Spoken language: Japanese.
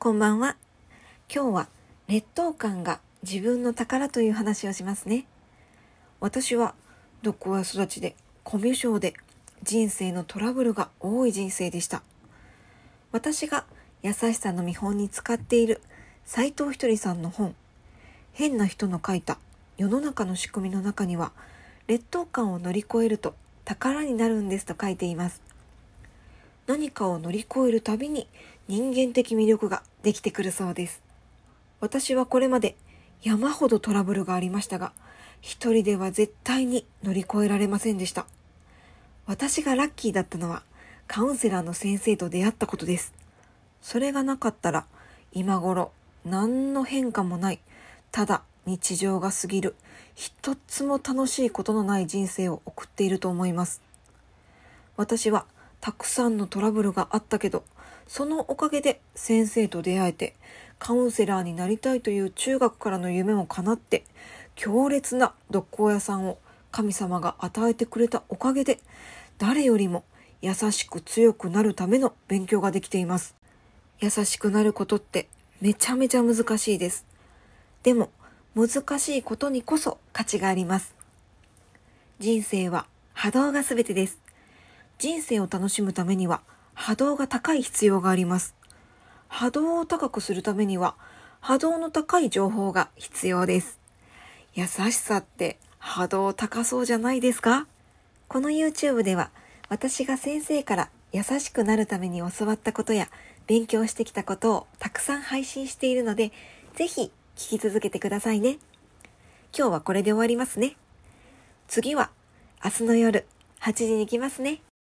こんばんは。今日は劣等感が自分の宝という話をしますね。私は毒は育ちでコミュ障で人生のトラブルが多い人生でした。私が優しさの見本に使っている斎藤ひとりさんの本、変な人の書いた世の中の仕組みの中には劣等感を乗り越えると宝になるんですと書いています。何かを乗り越えるたびに人間的魅力ができてくるそうです。私はこれまで山ほどトラブルがありましたが、一人では絶対に乗り越えられませんでした。私がラッキーだったのはカウンセラーの先生と出会ったことです。それがなかったら今頃何の変化もない、ただ日常が過ぎる、一つも楽しいことのない人生を送っていると思います。私はたくさんのトラブルがあったけど、そのおかげで先生と出会えて、カウンセラーになりたいという中学からの夢を叶って、強烈な毒行屋さんを神様が与えてくれたおかげで、誰よりも優しく強くなるための勉強ができています。優しくなることってめちゃめちゃ難しいです。でも、難しいことにこそ価値があります。人生は波動が全てです。人生を楽しむためには波動が高い必要があります。波動を高くするためには波動の高い情報が必要です。優しさって波動高そうじゃないですかこの YouTube では私が先生から優しくなるために教わったことや勉強してきたことをたくさん配信しているので、ぜひ聞き続けてくださいね。今日はこれで終わりますね。次は明日の夜8時に来ますね。